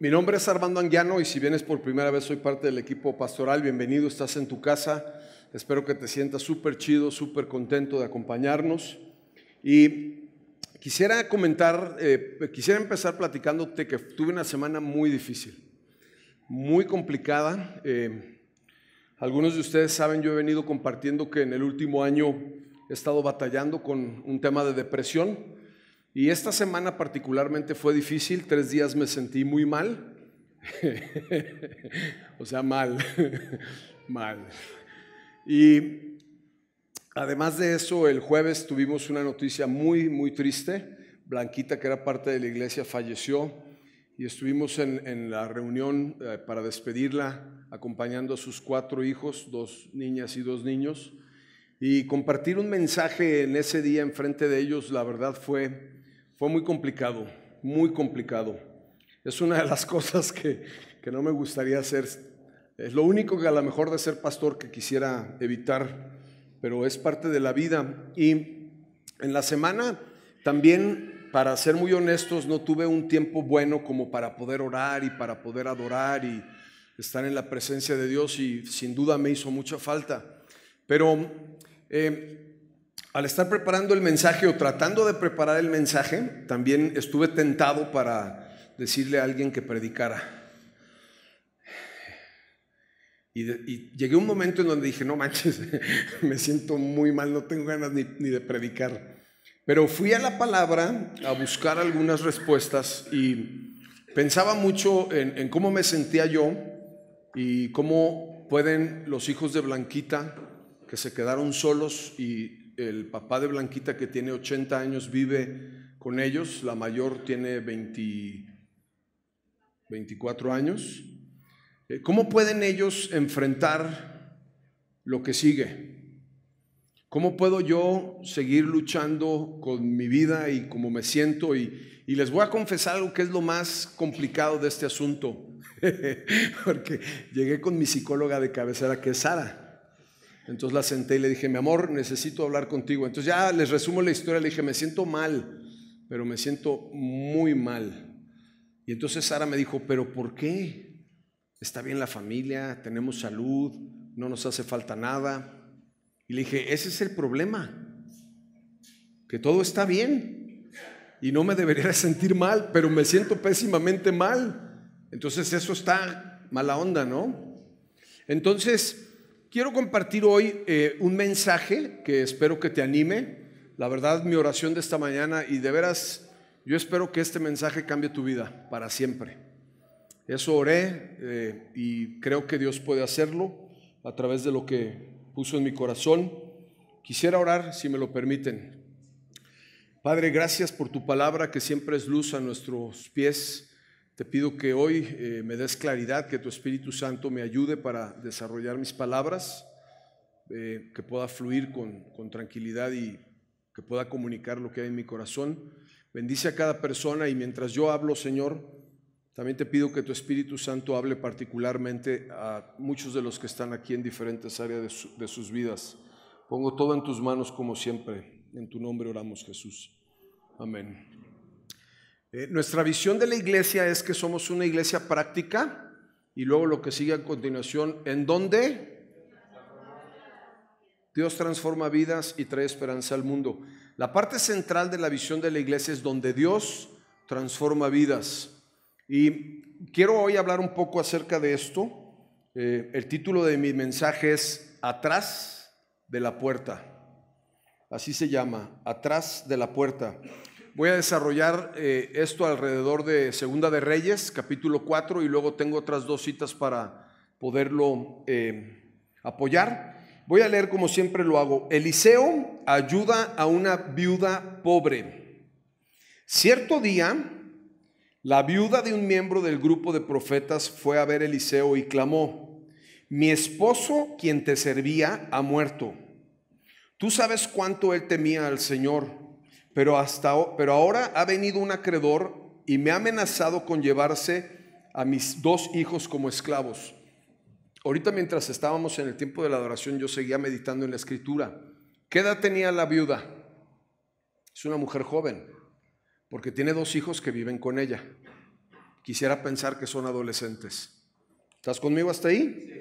Mi nombre es Armando Anguiano y si vienes por primera vez soy parte del equipo pastoral, bienvenido, estás en tu casa, espero que te sientas súper chido, súper contento de acompañarnos. Y quisiera comentar, eh, quisiera empezar platicándote que tuve una semana muy difícil, muy complicada. Eh, algunos de ustedes saben, yo he venido compartiendo que en el último año he estado batallando con un tema de depresión y esta semana particularmente fue difícil, tres días me sentí muy mal. o sea, mal, mal. Y además de eso, el jueves tuvimos una noticia muy, muy triste. Blanquita, que era parte de la iglesia, falleció y estuvimos en, la reunión eh, para despedirla, acompañando a sus cuatro hijos, dos niñas y dos niños. Y compartir un mensaje en ese día enfrente de ellos, la verdad fue fue muy complicado, muy complicado. Es una de las cosas que, no me gustaría hacer. Es lo único que a lo mejor de ser pastor que quisiera evitar, pero es parte de la vida. Y en la semana también para ser muy honestos, no tuve un tiempo bueno como para poder orar y para poder adorar y estar en la presencia de Dios y sin duda me hizo mucha falta. Pero eh, al estar preparando el mensaje o tratando de preparar el mensaje, también estuve tentado para decirle a alguien que predicara. Y, llegué a un momento en donde dije, no manches, me siento muy mal, no tengo ganas ni, de predicar. Pero fui a la palabra a buscar algunas respuestas y pensaba mucho en cómo me sentía yo y cómo pueden los hijos de Blanquita que se quedaron solos y el papá de Blanquita que tiene 80 años vive con ellos, la mayor tiene 24 años. Eh, ¿Cómo pueden ellos enfrentar lo que sigue? ¿Cómo puedo yo seguir luchando con mi vida y cómo me siento? Y, y les voy a confesar algo que es lo más complicado de este asunto, porque llegué con mi psicóloga de cabecera, que es Sara. Entonces la senté y le dije, mi amor, necesito hablar contigo. Entonces ya les resumo la historia, le dije, me siento mal, pero me siento muy mal. Y entonces Sara me dijo, pero ¿por qué? Está bien la familia, tenemos salud, no nos hace falta nada. Y le dije, ese es el problema, que todo está bien y no me debería sentir mal, pero me siento pésimamente mal. Entonces eso está mala onda, ¿no? Entonces Quiero compartir hoy eh, un mensaje que espero que te anime. La verdad, mi oración de esta mañana y de veras, yo espero que este mensaje cambie tu vida para siempre. Eso oré eh, y creo que Dios puede hacerlo a través de lo que puso en mi corazón. Quisiera orar, si me lo permiten. Padre, gracias por tu palabra que siempre es luz a nuestros pies te pido que hoy eh, me des claridad, que tu Espíritu Santo me ayude para desarrollar mis palabras, eh, que pueda fluir con, tranquilidad y que pueda comunicar lo que hay en mi corazón. Bendice a cada persona y mientras yo hablo, Señor, también te pido que tu Espíritu Santo hable particularmente a muchos de los que están aquí en diferentes áreas de sus vidas. Pongo todo en tus manos como siempre. En tu nombre oramos, Jesús. Amén. Eh, nuestra visión de la iglesia es que somos una iglesia práctica y luego lo que sigue a continuación, ¿en dónde? Dios transforma vidas y trae esperanza al mundo. La parte central de la visión de la iglesia es donde Dios transforma vidas. Y quiero hoy hablar un poco acerca de esto. Eh, el título de mi mensaje es Atrás de la puerta. Así se llama, Atrás de la puerta. Voy a desarrollar eh, esto alrededor de Segunda de Reyes, capítulo 4, y luego tengo otras dos citas para poderlo eh, apoyar. Voy a leer como siempre lo hago. Eliseo ayuda a una viuda pobre. Cierto día, la viuda de un miembro del grupo de profetas fue a ver a Eliseo y clamó, mi esposo, quien te servía, ha muerto. Tú sabes cuánto él temía al Señor pero, hasta, pero ahora ha venido un acreedor y me ha amenazado con llevarse a mis dos hijos como esclavos. Ahorita mientras estábamos en el tiempo de la adoración yo seguía meditando en la escritura. ¿Qué edad tenía la viuda? Es una mujer joven, porque tiene dos hijos que viven con ella. Quisiera pensar que son adolescentes. ¿Estás conmigo hasta ahí?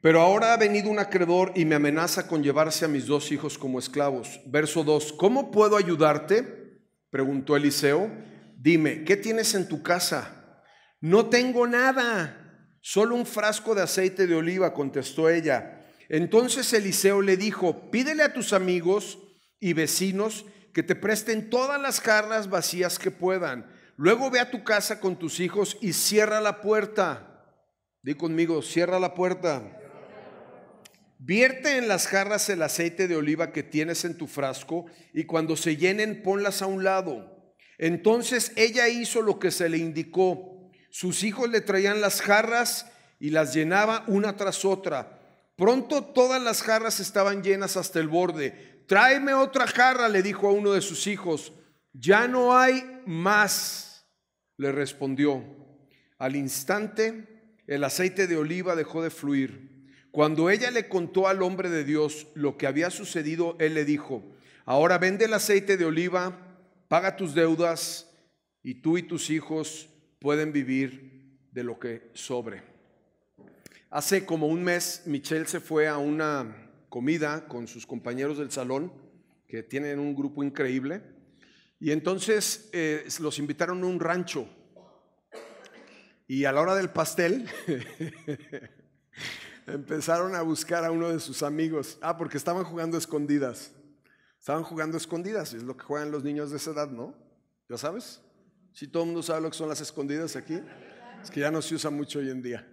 Pero ahora ha venido un acreedor y me amenaza con llevarse a mis dos hijos como esclavos. Verso 2. ¿Cómo puedo ayudarte? Preguntó Eliseo. Dime, ¿qué tienes en tu casa? No tengo nada, solo un frasco de aceite de oliva, contestó ella. Entonces Eliseo le dijo, pídele a tus amigos y vecinos que te presten todas las jarras vacías que puedan. Luego ve a tu casa con tus hijos y cierra la puerta. Di conmigo, cierra la puerta. Vierte en las jarras el aceite de oliva que tienes en tu frasco y cuando se llenen ponlas a un lado. Entonces ella hizo lo que se le indicó. Sus hijos le traían las jarras y las llenaba una tras otra. Pronto todas las jarras estaban llenas hasta el borde. Tráeme otra jarra, le dijo a uno de sus hijos. Ya no hay más, le respondió. Al instante el aceite de oliva dejó de fluir. Cuando ella le contó al hombre de Dios lo que había sucedido, él le dijo, ahora vende el aceite de oliva, paga tus deudas y tú y tus hijos pueden vivir de lo que sobre. Hace como un mes Michelle se fue a una comida con sus compañeros del salón, que tienen un grupo increíble, y entonces eh, los invitaron a un rancho. Y a la hora del pastel... empezaron a buscar a uno de sus amigos. Ah, porque estaban jugando escondidas. Estaban jugando escondidas, es lo que juegan los niños de esa edad, ¿no? ¿Ya sabes? Si todo el mundo sabe lo que son las escondidas aquí, es que ya no se usa mucho hoy en día.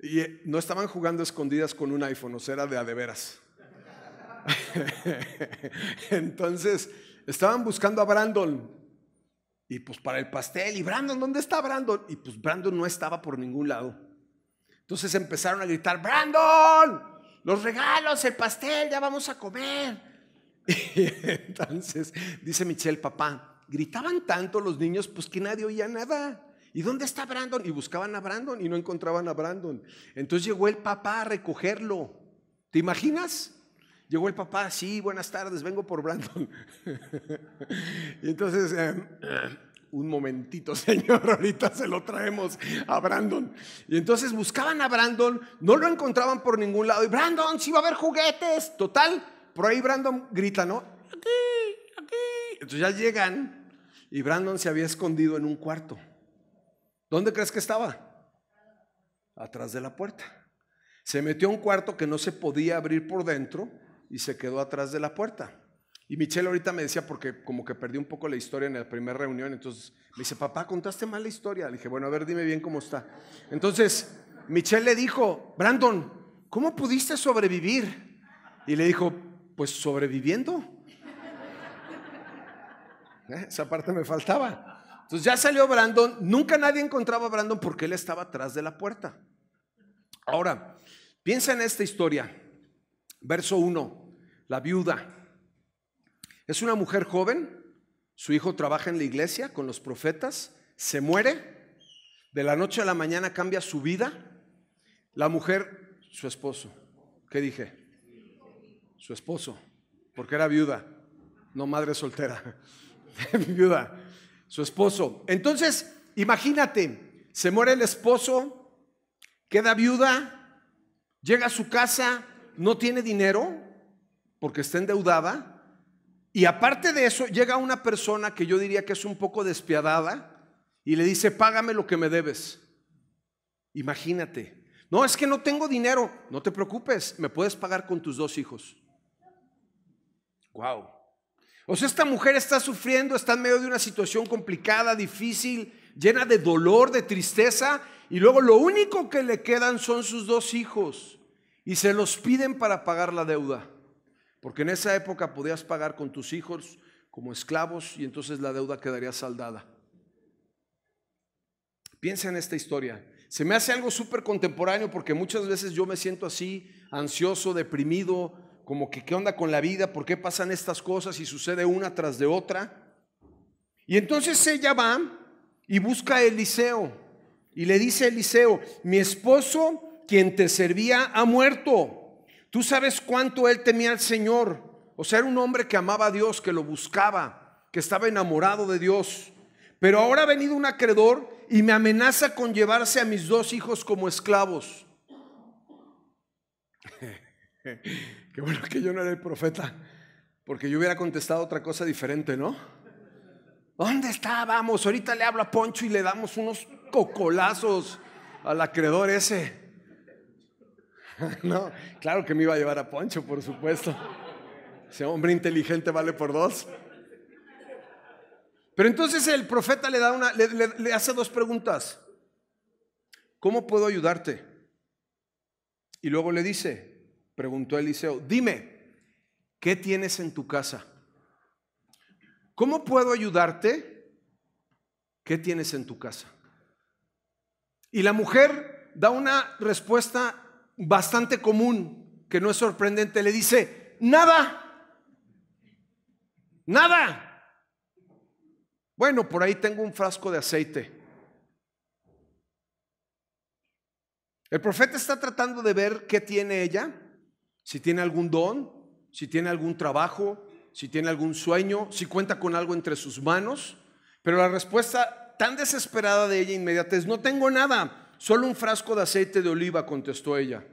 Y eh, no estaban jugando escondidas con un iPhone, o sea, era de a de veras. Entonces, estaban buscando a Brandon. Y pues para el pastel, y Brandon, ¿dónde está Brandon? Y pues Brandon no estaba por ningún lado. Entonces empezaron a gritar, Brandon, los regalos, el pastel, ya vamos a comer. entonces dice Michelle, papá, gritaban tanto los niños, pues que nadie oía nada. ¿Y dónde está Brandon? Y buscaban a Brandon y no encontraban a Brandon. Entonces llegó el papá a recogerlo. ¿Te imaginas? Llegó el papá, sí, buenas tardes, vengo por Brandon. y entonces... Em, un momentito, señor, ahorita se lo traemos a Brandon. Y entonces buscaban a Brandon, no lo encontraban por ningún lado. Y Brandon, si va a haber juguetes. Total, por ahí Brandon grita, ¿no? Aquí, aquí. Entonces ya llegan y Brandon se había escondido en un cuarto. ¿Dónde crees que estaba? Atrás de la puerta. Se metió a un cuarto que no se podía abrir por dentro y se quedó atrás de la puerta. Y Michelle ahorita me decía, porque como que perdí un poco la historia en la primera reunión, entonces me dice, papá, contaste mal la historia. Le dije, bueno, a ver, dime bien cómo está. Entonces, Michelle le dijo, Brandon, ¿cómo pudiste sobrevivir? Y le dijo, pues sobreviviendo. ¿Eh? Esa parte me faltaba. Entonces ya salió Brandon, nunca nadie encontraba a Brandon porque él estaba atrás de la puerta. Ahora, piensa en esta historia. Verso 1, la viuda. Es una mujer joven, su hijo trabaja en la iglesia con los profetas, se muere, de la noche a la mañana cambia su vida. La mujer, su esposo, ¿qué dije? Su esposo, porque era viuda, no madre soltera, viuda, su esposo. Entonces, imagínate, se muere el esposo, queda viuda, llega a su casa, no tiene dinero porque está endeudada y aparte de eso, llega una persona que yo diría que es un poco despiadada y le dice, págame lo que me debes. Imagínate. No, es que no tengo dinero. No te preocupes, me puedes pagar con tus dos hijos. Wow. O sea, esta mujer está sufriendo, está en medio de una situación complicada, difícil, llena de dolor, de tristeza, y luego lo único que le quedan son sus dos hijos y se los piden para pagar la deuda. Porque en esa época podías pagar con tus hijos como esclavos y entonces la deuda quedaría saldada. Piensa en esta historia. Se me hace algo súper contemporáneo porque muchas veces yo me siento así, ansioso, deprimido, como que qué onda con la vida, por qué pasan estas cosas y sucede una tras de otra. Y entonces ella va y busca a Eliseo y le dice a Eliseo, mi esposo quien te servía ha muerto Tú sabes cuánto él temía al Señor. O sea, era un hombre que amaba a Dios, que lo buscaba, que estaba enamorado de Dios. Pero ahora ha venido un acreedor y me amenaza con llevarse a mis dos hijos como esclavos. Qué bueno que yo no era el profeta, porque yo hubiera contestado otra cosa diferente, ¿no? ¿Dónde está? Vamos, ahorita le hablo a Poncho y le damos unos cocolazos al acreedor ese. no, claro que me iba a llevar a Poncho, por supuesto. Ese hombre inteligente vale por dos. Pero entonces el profeta le, da una, le, hace dos preguntas. ¿Cómo puedo ayudarte? Y luego le dice, preguntó Eliseo, dime, ¿qué tienes en tu casa? ¿Cómo puedo ayudarte? ¿Qué tienes en tu casa? Y la mujer da una respuesta bastante común, que no es sorprendente, le dice, nada, nada. Bueno, por ahí tengo un frasco de aceite. El profeta está tratando de ver qué tiene ella, si tiene algún don, si tiene algún trabajo, si tiene algún sueño, si cuenta con algo entre sus manos. Pero la respuesta tan desesperada de ella inmediata es, no tengo nada. Solo un frasco de aceite de oliva, contestó ella.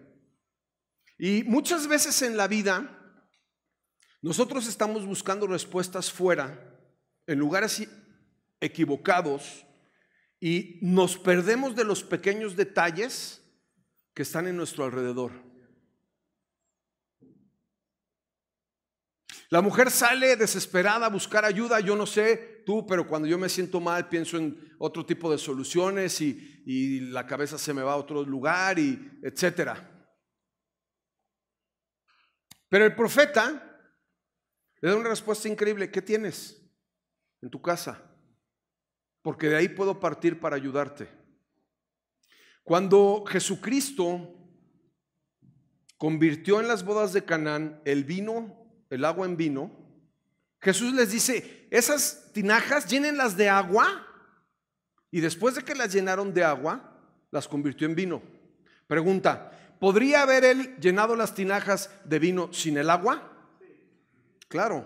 Y muchas veces en la vida, nosotros estamos buscando respuestas fuera, en lugares equivocados, y nos perdemos de los pequeños detalles que están en nuestro alrededor. La mujer sale desesperada a buscar ayuda, yo no sé tú, pero cuando yo me siento mal pienso en otro tipo de soluciones y, la cabeza se me va a otro lugar y etcétera. Pero el profeta le da una respuesta increíble, ¿qué tienes en tu casa? Porque de ahí puedo partir para ayudarte. Cuando Jesucristo convirtió en las bodas de Canaán el vino el agua en vino, Jesús les dice, esas tinajas llénenlas de agua. Y después de que las llenaron de agua, las convirtió en vino. Pregunta, ¿podría haber él llenado las tinajas de vino sin el agua? Claro,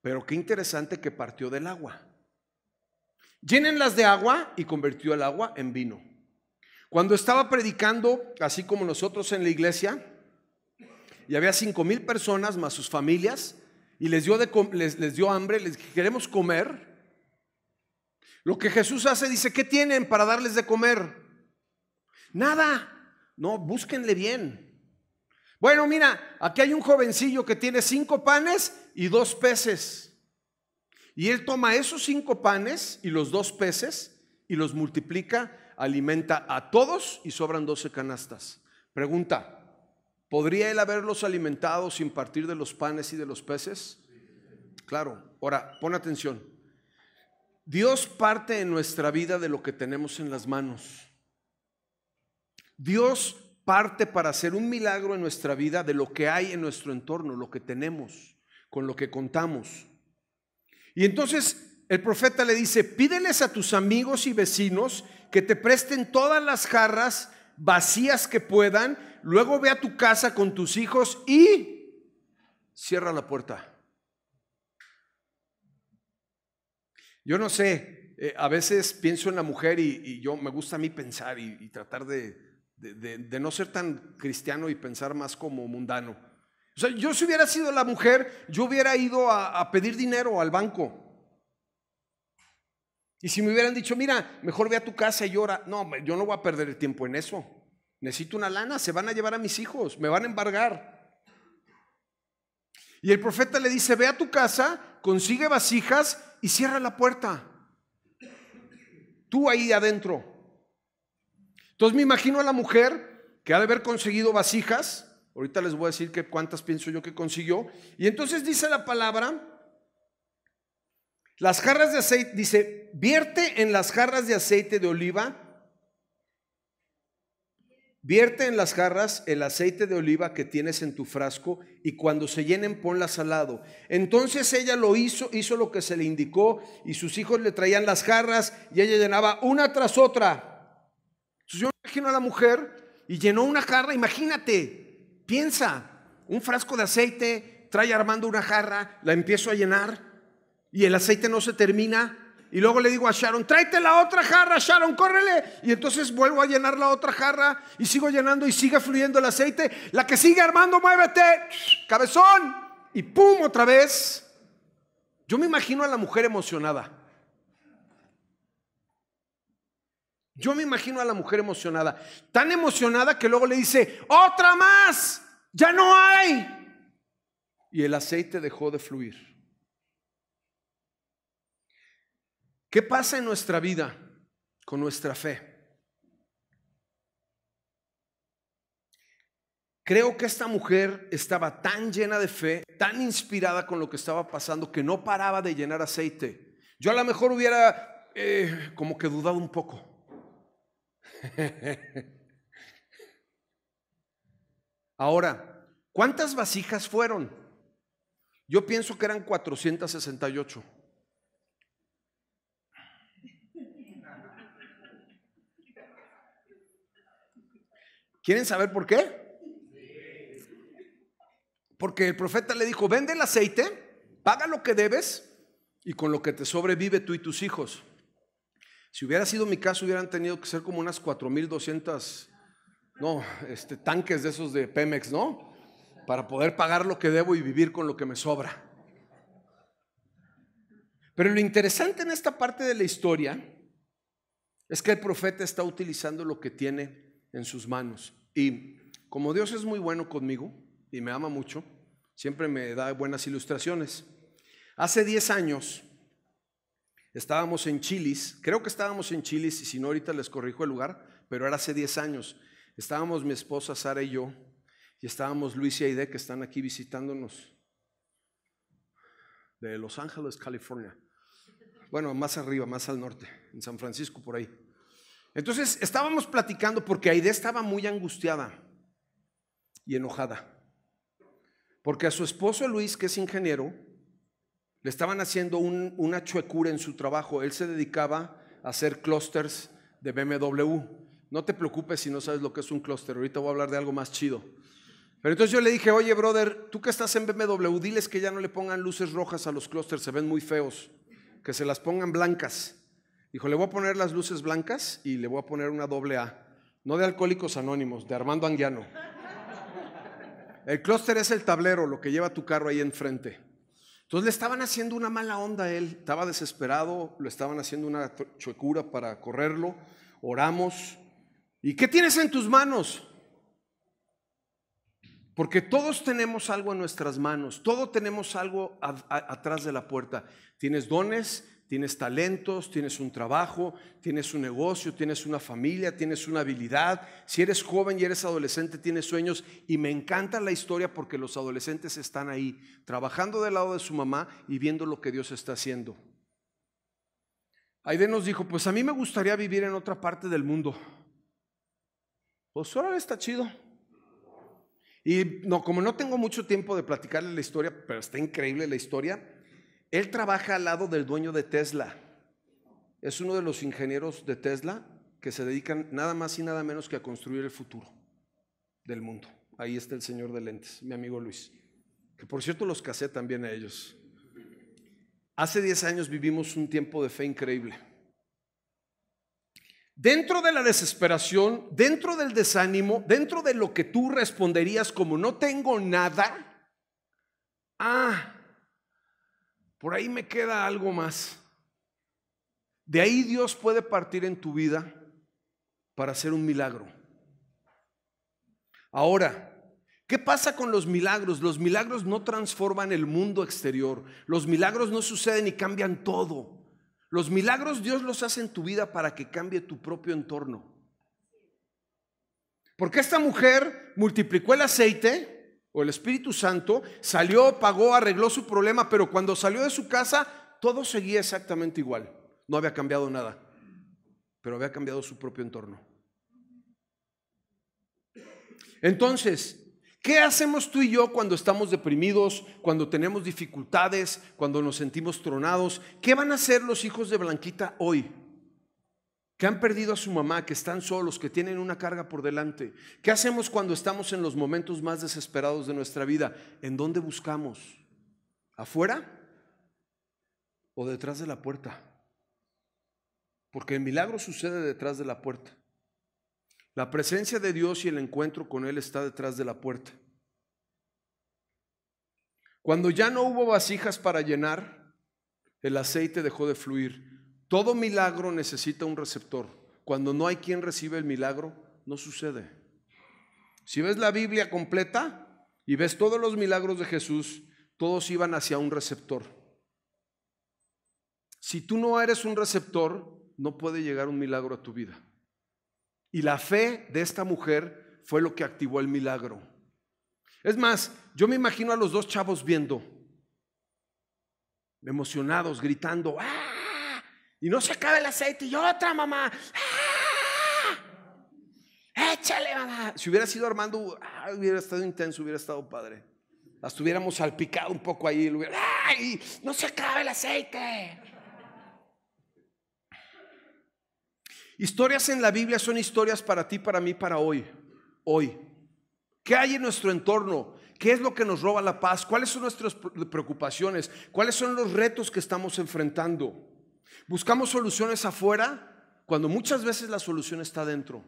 pero qué interesante que partió del agua. Llénenlas de agua y convirtió el agua en vino. Cuando estaba predicando, así como nosotros en la iglesia, y había cinco mil personas más sus familias y les dio, de, les, les dio hambre, les queremos comer. Lo que Jesús hace dice, ¿qué tienen para darles de comer? Nada. No, búsquenle bien. Bueno, mira, aquí hay un jovencillo que tiene cinco panes y dos peces. Y él toma esos cinco panes y los dos peces y los multiplica, alimenta a todos y sobran doce canastas. Pregunta, ¿Podría él haberlos alimentado sin partir de los panes y de los peces? Claro, ahora pon atención. Dios parte en nuestra vida de lo que tenemos en las manos. Dios parte para hacer un milagro en nuestra vida de lo que hay en nuestro entorno, lo que tenemos, con lo que contamos. Y entonces el profeta le dice, pídeles a tus amigos y vecinos que te presten todas las jarras vacías que puedan Luego ve a tu casa con tus hijos y cierra la puerta. Yo no sé, eh, a veces pienso en la mujer y, yo me gusta a mí pensar y, tratar de, de, no ser tan cristiano y pensar más como mundano. O sea, yo si hubiera sido la mujer, yo hubiera ido a, a pedir dinero al banco. Y si me hubieran dicho, mira, mejor ve a tu casa y llora. No, yo no voy a perder el tiempo en eso. Necesito una lana, se van a llevar a mis hijos, me van a embargar. Y el profeta le dice, ve a tu casa, consigue vasijas y cierra la puerta. Tú ahí adentro. Entonces me imagino a la mujer que ha de haber conseguido vasijas. Ahorita les voy a decir que cuántas pienso yo que consiguió. Y entonces dice la palabra, las jarras de aceite, dice, vierte en las jarras de aceite de oliva Vierte en las jarras el aceite de oliva que tienes en tu frasco y cuando se llenen ponlas al lado. Entonces ella lo hizo, hizo lo que se le indicó y sus hijos le traían las jarras y ella llenaba una tras otra. Entonces yo imagino a la mujer y llenó una jarra, imagínate, piensa, un frasco de aceite, trae armando una jarra, la empiezo a llenar y el aceite no se termina y luego le digo a Sharon, tráete la otra jarra, Sharon, córrele. Y entonces vuelvo a llenar la otra jarra y sigo llenando y sigue fluyendo el aceite. La que sigue armando, muévete, cabezón. Y pum, otra vez. Yo me imagino a la mujer emocionada. Yo me imagino a la mujer emocionada. Tan emocionada que luego le dice, otra más, ya no hay. Y el aceite dejó de fluir. ¿Qué pasa en nuestra vida con nuestra fe? Creo que esta mujer estaba tan llena de fe, tan inspirada con lo que estaba pasando, que no paraba de llenar aceite. Yo a lo mejor hubiera eh, como que dudado un poco. Ahora, ¿cuántas vasijas fueron? Yo pienso que eran 468. ¿Quieren saber por qué? Porque el profeta le dijo, vende el aceite, paga lo que debes y con lo que te sobrevive tú y tus hijos. Si hubiera sido mi caso, hubieran tenido que ser como unas 4.200, no, este, tanques de esos de Pemex, ¿no? Para poder pagar lo que debo y vivir con lo que me sobra. Pero lo interesante en esta parte de la historia es que el profeta está utilizando lo que tiene en sus manos. Y como Dios es muy bueno conmigo y me ama mucho, siempre me da buenas ilustraciones. Hace 10 años estábamos en Chilis, creo que estábamos en Chilis, y si no ahorita les corrijo el lugar, pero era hace 10 años. Estábamos mi esposa Sara y yo, y estábamos Luis y Aide, que están aquí visitándonos de Los Ángeles, California. Bueno, más arriba, más al norte, en San Francisco, por ahí. Entonces estábamos platicando porque Aide estaba muy angustiada y enojada. Porque a su esposo Luis, que es ingeniero, le estaban haciendo una chuecura en su trabajo. Él se dedicaba a hacer clusters de BMW. No te preocupes si no sabes lo que es un clúster. Ahorita voy a hablar de algo más chido. Pero entonces yo le dije, oye, brother, tú que estás en BMW, diles que ya no le pongan luces rojas a los clústeres, se ven muy feos, que se las pongan blancas. Dijo, le voy a poner las luces blancas y le voy a poner una doble A. No de Alcohólicos Anónimos, de Armando Anguiano. El clúster es el tablero, lo que lleva tu carro ahí enfrente. Entonces le estaban haciendo una mala onda a él, estaba desesperado, le estaban haciendo una chuecura para correrlo, oramos. ¿Y qué tienes en tus manos? Porque todos tenemos algo en nuestras manos, todo tenemos algo atrás de la puerta. Tienes dones, Tienes talentos, tienes un trabajo, tienes un negocio, tienes una familia, tienes una habilidad. Si eres joven y eres adolescente, tienes sueños. Y me encanta la historia porque los adolescentes están ahí, trabajando del lado de su mamá y viendo lo que Dios está haciendo. Aide nos dijo, pues a mí me gustaría vivir en otra parte del mundo. Pues ahora está chido. Y no, como no tengo mucho tiempo de platicarle la historia, pero está increíble la historia, él trabaja al lado del dueño de Tesla. Es uno de los ingenieros de Tesla que se dedican nada más y nada menos que a construir el futuro del mundo. Ahí está el señor de lentes, mi amigo Luis. Que por cierto los casé también a ellos. Hace 10 años vivimos un tiempo de fe increíble. Dentro de la desesperación, dentro del desánimo, dentro de lo que tú responderías como no tengo nada, ah, por ahí me queda algo más. De ahí Dios puede partir en tu vida para hacer un milagro. Ahora, ¿Qué pasa con los milagros? Los milagros no transforman el mundo exterior. Los milagros no suceden y cambian todo. Los milagros Dios los hace en tu vida para que cambie tu propio entorno. Porque esta mujer multiplicó el aceite o el Espíritu Santo, salió, pagó, arregló su problema, pero cuando salió de su casa, todo seguía exactamente igual. No había cambiado nada, pero había cambiado su propio entorno. Entonces, ¿qué hacemos tú y yo cuando estamos deprimidos, cuando tenemos dificultades, cuando nos sentimos tronados? ¿Qué van a hacer los hijos de Blanquita hoy? que han perdido a su mamá, que están solos, que tienen una carga por delante. ¿Qué hacemos cuando estamos en los momentos más desesperados de nuestra vida? ¿En dónde buscamos? ¿Afuera o detrás de la puerta? Porque el milagro sucede detrás de la puerta. La presencia de Dios y el encuentro con Él está detrás de la puerta. Cuando ya no hubo vasijas para llenar, el aceite dejó de fluir todo milagro necesita un receptor. Cuando no hay quien recibe el milagro, no sucede. Si ves la Biblia completa y ves todos los milagros de Jesús, todos iban hacia un receptor. Si tú no eres un receptor, no puede llegar un milagro a tu vida. Y la fe de esta mujer fue lo que activó el milagro. Es más, yo me imagino a los dos chavos viendo, emocionados, gritando, ¡ah! Y no se acaba el aceite. Y otra, mamá. ¡Ah! Échale, mamá. Si hubiera sido Armando, ah, hubiera estado intenso, hubiera estado padre. Las tuviéramos salpicado un poco ahí. Hubiera, No se acabe el aceite. Historias en la Biblia son historias para ti, para mí, para hoy. Hoy. ¿Qué hay en nuestro entorno? ¿Qué es lo que nos roba la paz? ¿Cuáles son nuestras preocupaciones? ¿Cuáles son los retos que estamos enfrentando? Buscamos soluciones afuera cuando muchas veces la solución está dentro.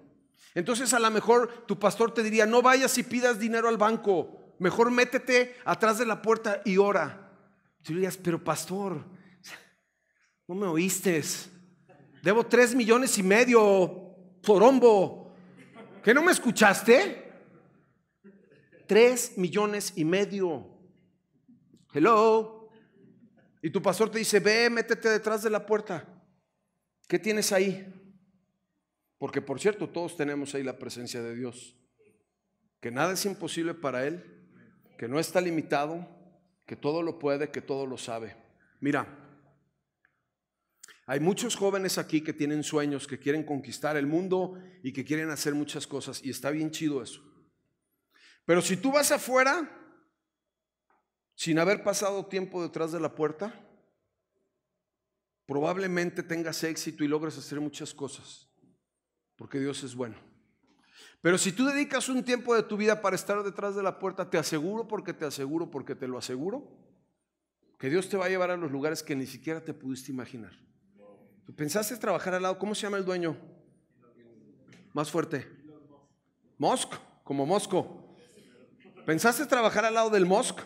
Entonces a lo mejor tu pastor te diría, no vayas y pidas dinero al banco, mejor métete atrás de la puerta y ora. Tú dirías, pero pastor, no me oíste, debo tres millones y medio, por porombo, ¿que no me escuchaste? Tres millones y medio. Hello. Y tu pastor te dice, ve, métete detrás de la puerta. ¿Qué tienes ahí? Porque por cierto, todos tenemos ahí la presencia de Dios. Que nada es imposible para Él, que no está limitado, que todo lo puede, que todo lo sabe. Mira, hay muchos jóvenes aquí que tienen sueños, que quieren conquistar el mundo y que quieren hacer muchas cosas. Y está bien chido eso. Pero si tú vas afuera sin haber pasado tiempo detrás de la puerta, probablemente tengas éxito y logres hacer muchas cosas, porque Dios es bueno. Pero si tú dedicas un tiempo de tu vida para estar detrás de la puerta, te aseguro, porque te aseguro, porque te lo aseguro, que Dios te va a llevar a los lugares que ni siquiera te pudiste imaginar. Tú pensaste trabajar al lado, ¿cómo se llama el dueño? Más fuerte. Mosk, como Mosco. ¿Pensaste trabajar al lado del mosc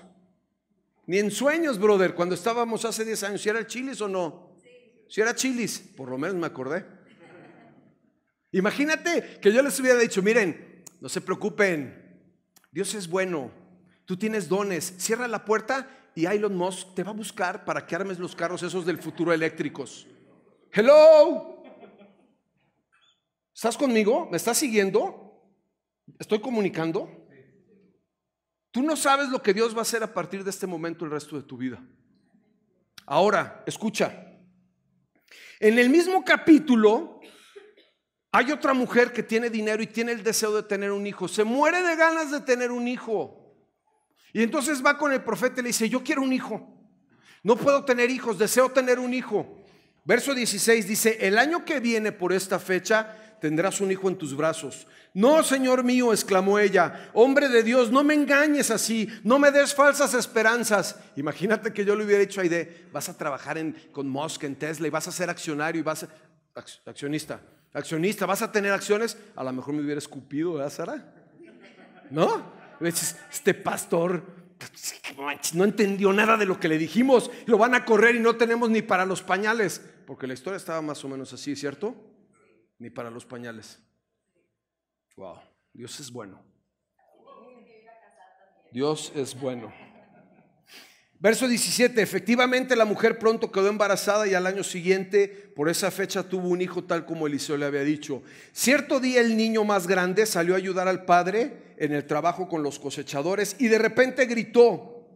ni en sueños, brother. Cuando estábamos hace 10 años, ¿si era el chilis o no? Si era chilis, por lo menos me acordé. Imagínate que yo les hubiera dicho, miren, no se preocupen, Dios es bueno, tú tienes dones, cierra la puerta y Elon Musk te va a buscar para que armes los carros esos del futuro eléctricos. Hello. ¿Estás conmigo? ¿Me estás siguiendo? ¿Estoy comunicando? Tú no sabes lo que Dios va a hacer a partir de este momento el resto de tu vida. Ahora, escucha. En el mismo capítulo hay otra mujer que tiene dinero y tiene el deseo de tener un hijo. Se muere de ganas de tener un hijo. Y entonces va con el profeta y le dice, yo quiero un hijo. No puedo tener hijos, deseo tener un hijo. Verso 16 dice, el año que viene por esta fecha tendrás un hijo en tus brazos. No, Señor mío, exclamó ella, hombre de Dios, no me engañes así, no me des falsas esperanzas. Imagínate que yo le hubiera hecho a de vas a trabajar en, con Musk, en Tesla, y vas a ser accionario, y vas a, accionista, accionista, vas a tener acciones, a lo mejor me hubiera escupido, ¿verdad, Sara? ¿No? Este pastor, no entendió nada de lo que le dijimos, lo van a correr y no tenemos ni para los pañales, porque la historia estaba más o menos así, ¿cierto? ni para los pañales. Wow, Dios es bueno. Dios es bueno. Verso 17, efectivamente la mujer pronto quedó embarazada y al año siguiente, por esa fecha, tuvo un hijo tal como Eliseo le había dicho. Cierto día el niño más grande salió a ayudar al padre en el trabajo con los cosechadores y de repente gritó,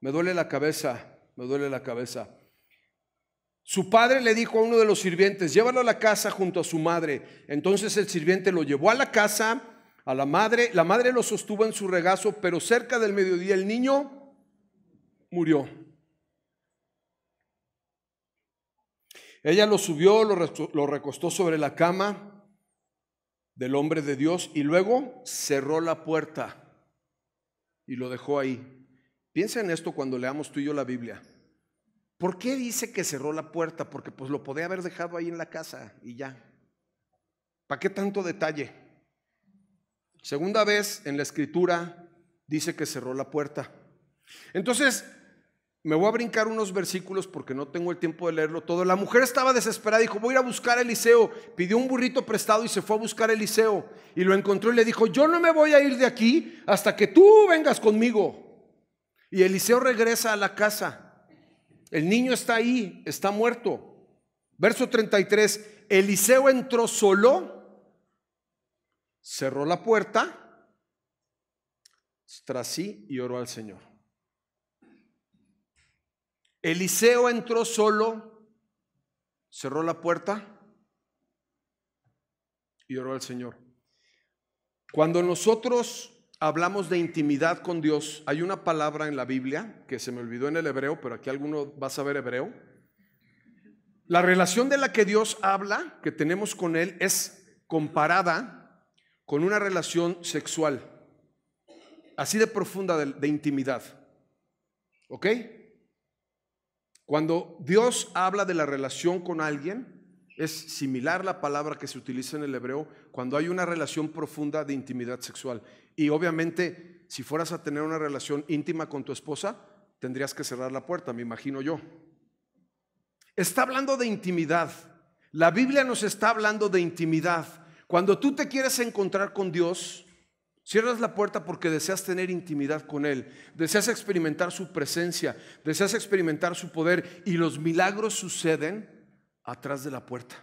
me duele la cabeza, me duele la cabeza. Su padre le dijo a uno de los sirvientes, llévalo a la casa junto a su madre. Entonces el sirviente lo llevó a la casa, a la madre, la madre lo sostuvo en su regazo, pero cerca del mediodía el niño murió. Ella lo subió, lo recostó sobre la cama del hombre de Dios y luego cerró la puerta y lo dejó ahí. Piensa en esto cuando leamos tú y yo la Biblia. ¿Por qué dice que cerró la puerta? Porque pues lo podía haber dejado ahí en la casa y ya. ¿Para qué tanto detalle? Segunda vez en la escritura dice que cerró la puerta. Entonces, me voy a brincar unos versículos porque no tengo el tiempo de leerlo todo. La mujer estaba desesperada, dijo, voy a ir a buscar a Eliseo. Pidió un burrito prestado y se fue a buscar a Eliseo. Y lo encontró y le dijo, yo no me voy a ir de aquí hasta que tú vengas conmigo. Y Eliseo regresa a la casa. El niño está ahí, está muerto. Verso 33, Eliseo entró solo, cerró la puerta tras sí y oró al Señor. Eliseo entró solo, cerró la puerta y oró al Señor. Cuando nosotros hablamos de intimidad con Dios, hay una palabra en la Biblia que se me olvidó en el hebreo, pero aquí alguno va a saber hebreo. La relación de la que Dios habla, que tenemos con Él, es comparada con una relación sexual, así de profunda de, de intimidad. ¿Ok? Cuando Dios habla de la relación con alguien, es similar la palabra que se utiliza en el hebreo cuando hay una relación profunda de intimidad sexual. Y obviamente, si fueras a tener una relación íntima con tu esposa, tendrías que cerrar la puerta, me imagino yo. Está hablando de intimidad. La Biblia nos está hablando de intimidad. Cuando tú te quieres encontrar con Dios, Cierras la puerta porque deseas tener intimidad con Él, deseas experimentar su presencia, deseas experimentar su poder y los milagros suceden atrás de la puerta.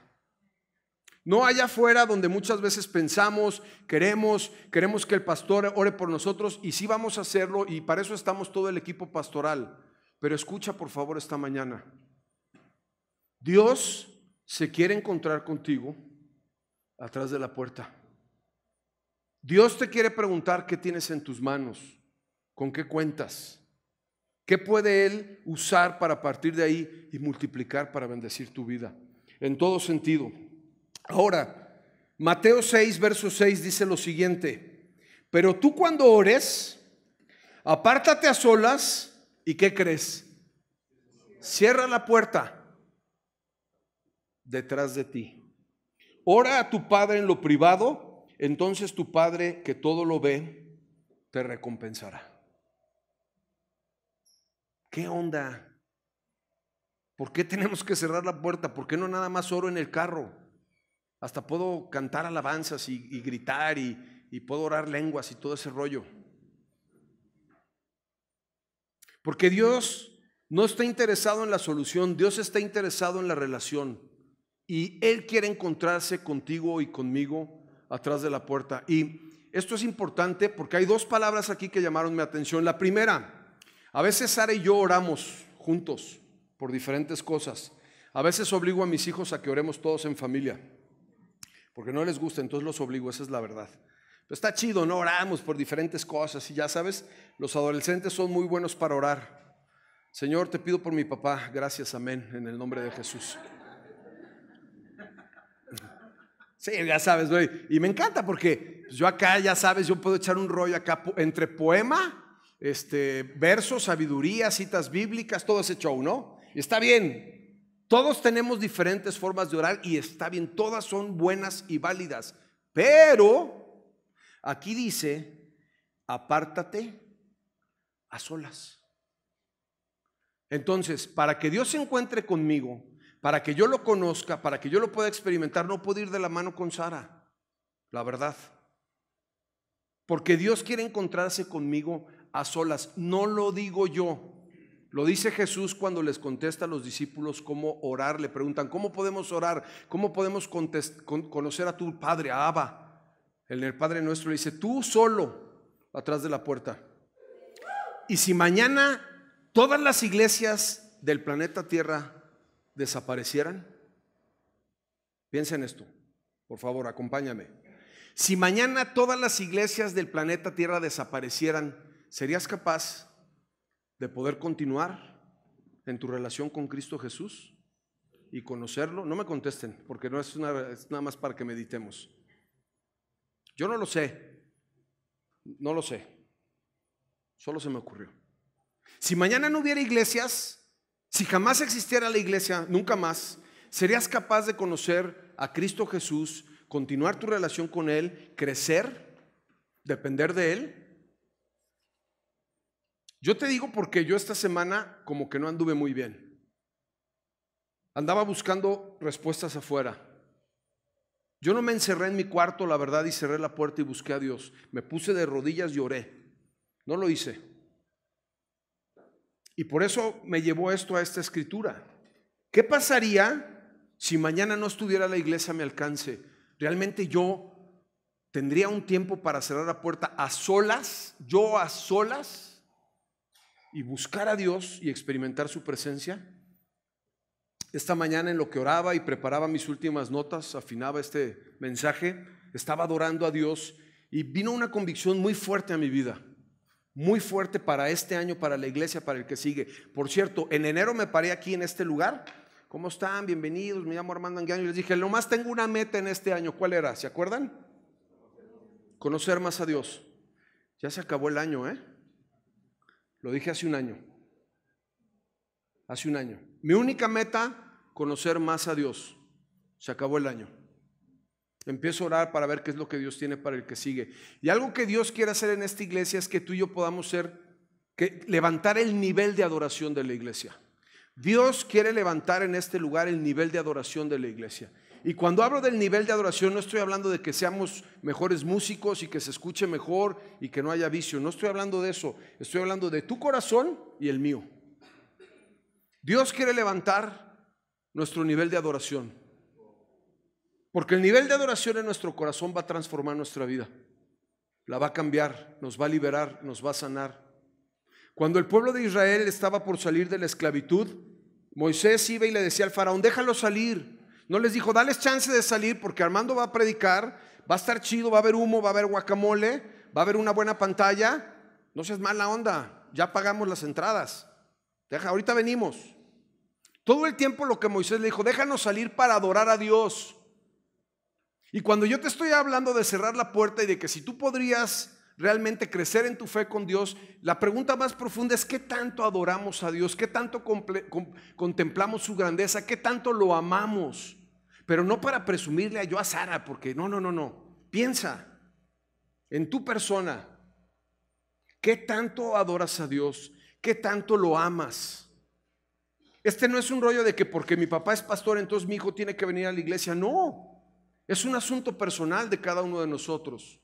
No allá afuera donde muchas veces pensamos, queremos, queremos que el pastor ore por nosotros y sí vamos a hacerlo y para eso estamos todo el equipo pastoral. Pero escucha por favor esta mañana. Dios se quiere encontrar contigo atrás de la puerta. Dios te quiere preguntar qué tienes en tus manos, con qué cuentas, qué puede Él usar para partir de ahí y multiplicar para bendecir tu vida. En todo sentido. Ahora, Mateo 6, verso 6 dice lo siguiente, pero tú cuando ores, apártate a solas y ¿qué crees? Cierra la puerta detrás de ti. Ora a tu Padre en lo privado, entonces tu Padre que todo lo ve, te recompensará. ¿Qué onda? ¿Por qué tenemos que cerrar la puerta? ¿Por qué no nada más oro en el carro? Hasta puedo cantar alabanzas y, gritar y, y puedo orar lenguas y todo ese rollo. Porque Dios no está interesado en la solución, Dios está interesado en la relación. Y Él quiere encontrarse contigo y conmigo atrás de la puerta. Y esto es importante porque hay dos palabras aquí que llamaron mi atención. La primera, a veces Sara y yo oramos juntos por diferentes cosas. A veces obligo a mis hijos a que oremos todos en familia porque no les gusta, entonces los obligo, esa es la verdad. Pues está chido, no oramos por diferentes cosas y ya sabes, los adolescentes son muy buenos para orar. Señor, te pido por mi papá, gracias, amén, en el nombre de Jesús. Sí, ya sabes, güey. Y me encanta porque pues, yo acá, ya sabes, yo puedo echar un rollo acá entre poema, este, versos, sabiduría, citas bíblicas, todo ese show, ¿no? Y está bien, todos tenemos diferentes formas de orar y está bien, todas son buenas y válidas. Pero aquí dice, apártate a solas. Entonces, para que Dios se encuentre conmigo, para que yo lo conozca, para que yo lo pueda experimentar, no puedo ir de la mano con Sara, la verdad. Porque Dios quiere encontrarse conmigo a solas, no lo digo yo. Lo dice Jesús cuando les contesta a los discípulos cómo orar. Le preguntan, ¿cómo podemos orar? ¿Cómo podemos conocer a tu Padre, a Abba? El, Padre nuestro le dice, tú solo, atrás de la puerta. Y si mañana todas las iglesias del planeta Tierra desaparecieran, piensa en esto, por favor, acompáñame. Si mañana todas las iglesias del planeta Tierra desaparecieran, ¿serías capaz de poder continuar en tu relación con Cristo Jesús y conocerlo? No me contesten, porque no es, es nada más para que meditemos. Yo no lo sé, no lo sé, solo se me ocurrió. Si mañana no hubiera iglesias, si jamás existiera la iglesia, nunca más, ¿serías capaz de conocer a Cristo Jesús, continuar tu relación con Él, crecer, depender de Él? Yo te digo porque yo esta semana como que no anduve muy bien. Andaba buscando respuestas afuera. Yo no me encerré en mi cuarto, la verdad, y cerré la puerta y busqué a Dios. Me puse de rodillas y oré. No lo hice. Y por eso me llevó esto a esta escritura. ¿Qué pasaría si mañana no estuviera la iglesia a mi alcance? ¿Realmente yo tendría un tiempo para cerrar la puerta a solas? ¿Yo a solas? y buscar a Dios y experimentar su presencia. Esta mañana en lo que oraba y preparaba mis últimas notas, afinaba este mensaje, estaba adorando a Dios y vino una convicción muy fuerte a mi vida, muy fuerte para este año, para la iglesia, para el que sigue. Por cierto, en enero me paré aquí en este lugar. ¿Cómo están? Bienvenidos. Me llamo Armando Anguiano y les dije, más tengo una meta en este año. ¿Cuál era? ¿Se acuerdan? Conocer más a Dios. Ya se acabó el año, ¿eh? Lo dije hace un año. Hace un año. Mi única meta, conocer más a Dios. Se acabó el año. Empiezo a orar para ver qué es lo que Dios tiene para el que sigue. Y algo que Dios quiere hacer en esta iglesia es que tú y yo podamos ser, que, levantar el nivel de adoración de la iglesia. Dios quiere levantar en este lugar el nivel de adoración de la iglesia. Y cuando hablo del nivel de adoración, no estoy hablando de que seamos mejores músicos y que se escuche mejor y que no haya vicio. No estoy hablando de eso. Estoy hablando de tu corazón y el mío. Dios quiere levantar nuestro nivel de adoración. Porque el nivel de adoración en nuestro corazón va a transformar nuestra vida. La va a cambiar, nos va a liberar, nos va a sanar. Cuando el pueblo de Israel estaba por salir de la esclavitud, Moisés iba y le decía al faraón, déjalo salir, no les dijo, dales chance de salir porque Armando va a predicar, va a estar chido, va a haber humo, va a haber guacamole, va a haber una buena pantalla. No seas mala onda, ya pagamos las entradas. Deja, ahorita venimos. Todo el tiempo lo que Moisés le dijo, déjanos salir para adorar a Dios. Y cuando yo te estoy hablando de cerrar la puerta y de que si tú podrías realmente crecer en tu fe con Dios, la pregunta más profunda es qué tanto adoramos a Dios, qué tanto contemplamos su grandeza, qué tanto lo amamos. Pero no para presumirle a yo a Sara, porque no, no, no, no. Piensa en tu persona. ¿Qué tanto adoras a Dios? ¿Qué tanto lo amas? Este no es un rollo de que porque mi papá es pastor, entonces mi hijo tiene que venir a la iglesia. No, es un asunto personal de cada uno de nosotros.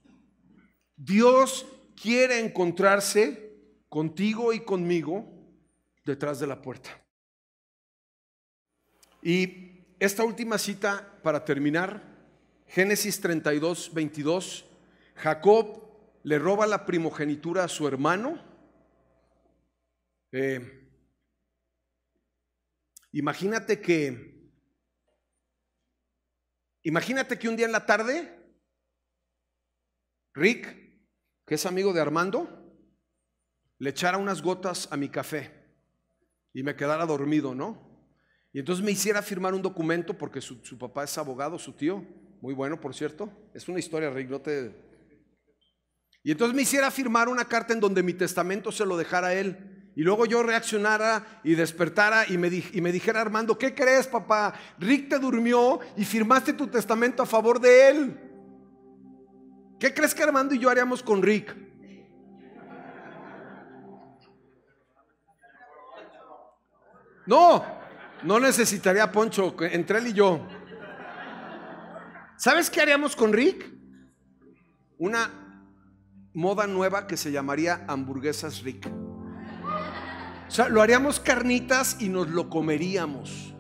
Dios quiere encontrarse contigo y conmigo detrás de la puerta. Y esta última cita para terminar, Génesis 32, 22, Jacob le roba la primogenitura a su hermano. Eh, imagínate que, imagínate que un día en la tarde, Rick, que es amigo de Armando, le echara unas gotas a mi café y me quedara dormido, ¿no? Y entonces me hiciera firmar un documento porque su, papá es abogado, su tío, muy bueno por cierto, es una historia, Rick, Y entonces me hiciera firmar una carta en donde mi testamento se lo dejara a él. Y luego yo reaccionara y despertara y me, y me, dijera, Armando, ¿qué crees, papá? Rick te durmió y firmaste tu testamento a favor de él. ¿Qué crees que Armando y yo haríamos con Rick? No, no necesitaría Poncho, entre él y yo. ¿Sabes qué haríamos con Rick? Una moda nueva que se llamaría hamburguesas Rick. O sea, lo haríamos carnitas y nos lo comeríamos.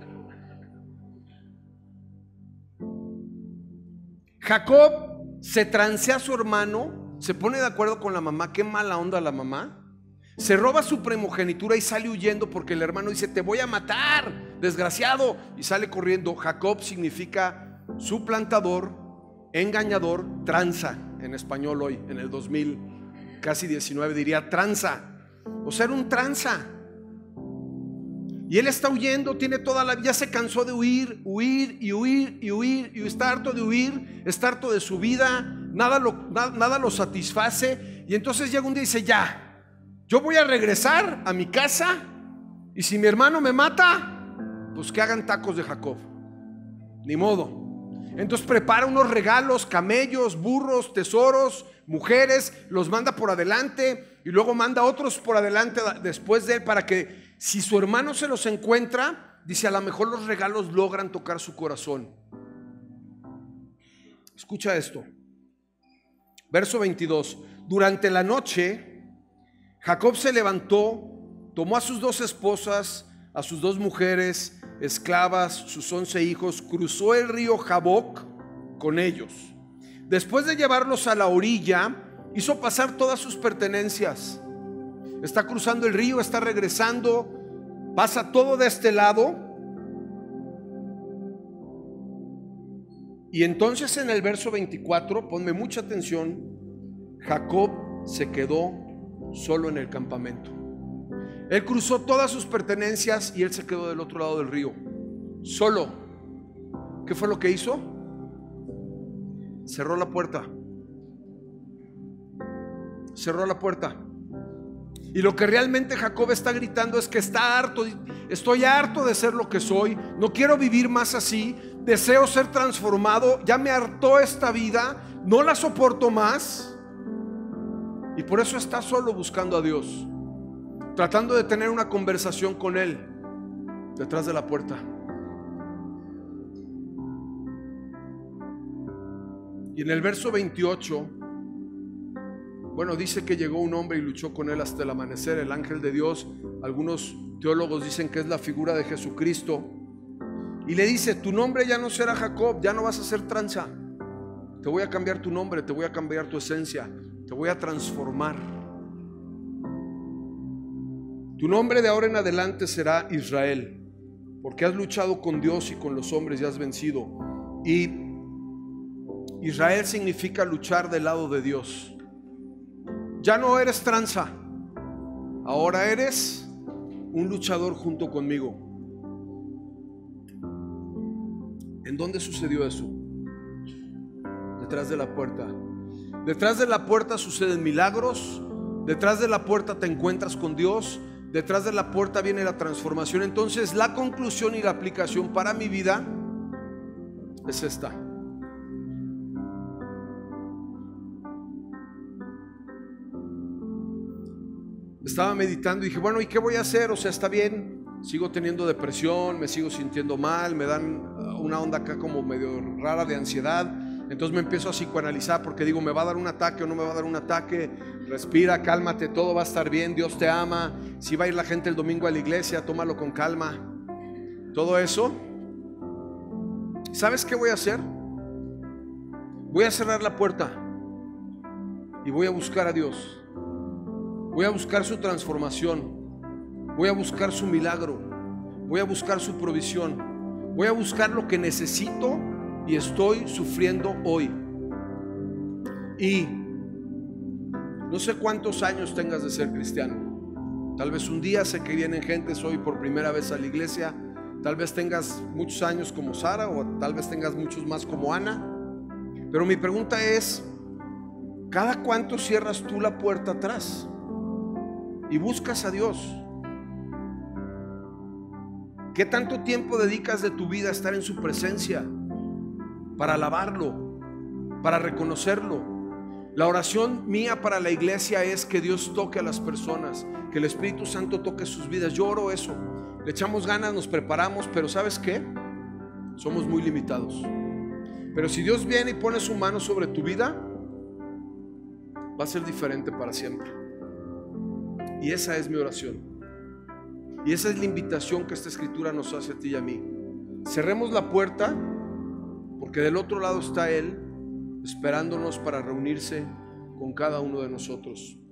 Jacob se transea a su hermano, se pone de acuerdo con la mamá, qué mala onda la mamá, se roba su primogenitura y sale huyendo porque el hermano dice, te voy a matar, desgraciado. Y sale corriendo. Jacob significa suplantador, engañador, tranza en español hoy, en el 2000, casi 19 diría tranza. O ser un tranza. Y él está huyendo, tiene toda la vida, se cansó de huir, huir y huir y huir, y está harto de huir, está harto de su vida, nada nada lo satisface. Y entonces llega un día y dice, ya, yo voy a regresar a mi casa y si mi hermano me mata, pues que hagan tacos de Jacob. Ni modo. Entonces prepara unos regalos, camellos, burros, tesoros, mujeres, los manda por adelante y luego manda otros por adelante después de él para que si su hermano se los encuentra, dice a lo mejor los regalos logran tocar su corazón. Escucha esto. Verso 22. Durante la noche Jacob se levantó, tomó a sus dos esposas, a sus dos mujeres, esclavas, sus once hijos, cruzó el río Jaboc con ellos. Después de llevarlos a la orilla, hizo pasar todas sus pertenencias. Está cruzando el río, está regresando, pasa todo de este lado. Y entonces en el verso 24, ponme mucha atención, Jacob se quedó solo en el campamento. Él cruzó todas sus pertenencias y él se quedó del otro lado del río, solo. ¿Qué fue lo que hizo? Cerró la puerta. Cerró la puerta. Y lo que realmente Jacob está gritando es que está harto, estoy harto de ser lo que soy, no quiero vivir más así, deseo ser transformado, ya me hartó esta vida, no la soporto más. Y por eso está solo buscando a Dios, tratando de tener una conversación con Él detrás de la puerta. Y en el verso 28, bueno, dice que llegó un hombre y luchó con él hasta el amanecer, el ángel de Dios. Algunos teólogos dicen que es la figura de Jesucristo. Y le dice, tu nombre ya no será Jacob, ya no vas a ser tranza. Te voy a cambiar tu nombre, te voy a cambiar tu esencia. Te voy a transformar. Tu nombre de ahora en adelante será Israel, porque has luchado con Dios y con los hombres y has vencido. Y Israel significa luchar del lado de Dios. Ya no eres tranza, ahora eres un luchador junto conmigo. ¿En dónde sucedió eso? Detrás de la puerta Detrás de la puerta suceden milagros, detrás de la puerta te encuentras con Dios, detrás de la puerta viene la transformación. Entonces la conclusión y la aplicación para mi vida es esta. Estaba meditando y dije, bueno, ¿y qué voy a hacer? O sea, está bien, sigo teniendo depresión, me sigo sintiendo mal, me dan eh, una onda acá como medio rara de ansiedad, entonces me empiezo a psicoanalizar porque digo, me va a dar un ataque o no me va a dar un ataque. Respira, cálmate, todo va a estar bien, Dios te ama. Si va a ir la gente el domingo a la iglesia, tómalo con calma. Todo eso. ¿Sabes qué voy a hacer? Voy a cerrar la puerta y voy a buscar a Dios. Voy a buscar su transformación. Voy a buscar su milagro. Voy a buscar su provisión. Voy a buscar lo que necesito y estoy sufriendo hoy. Y no sé cuántos años tengas de ser cristiano. Tal vez un día sé que vienen gentes hoy por primera vez a la iglesia. Tal vez tengas muchos años como Sara o tal vez tengas muchos más como Ana. Pero mi pregunta es, ¿cada cuánto cierras tú la puerta atrás y buscas a Dios? ¿Qué tanto tiempo dedicas de tu vida a estar en su presencia? para alabarlo, para reconocerlo. La oración mía para la iglesia es que Dios toque a las personas, que el Espíritu Santo toque sus vidas. Yo oro eso. Le echamos ganas, nos preparamos, pero ¿sabes qué? Somos muy limitados. Pero si Dios viene y pone su mano sobre tu vida, va a ser diferente para siempre. Y esa es mi oración. Y esa es la invitación que esta escritura nos hace a ti y a mí. Cerremos la puerta porque del otro lado está Él esperándonos para reunirse con cada uno de nosotros.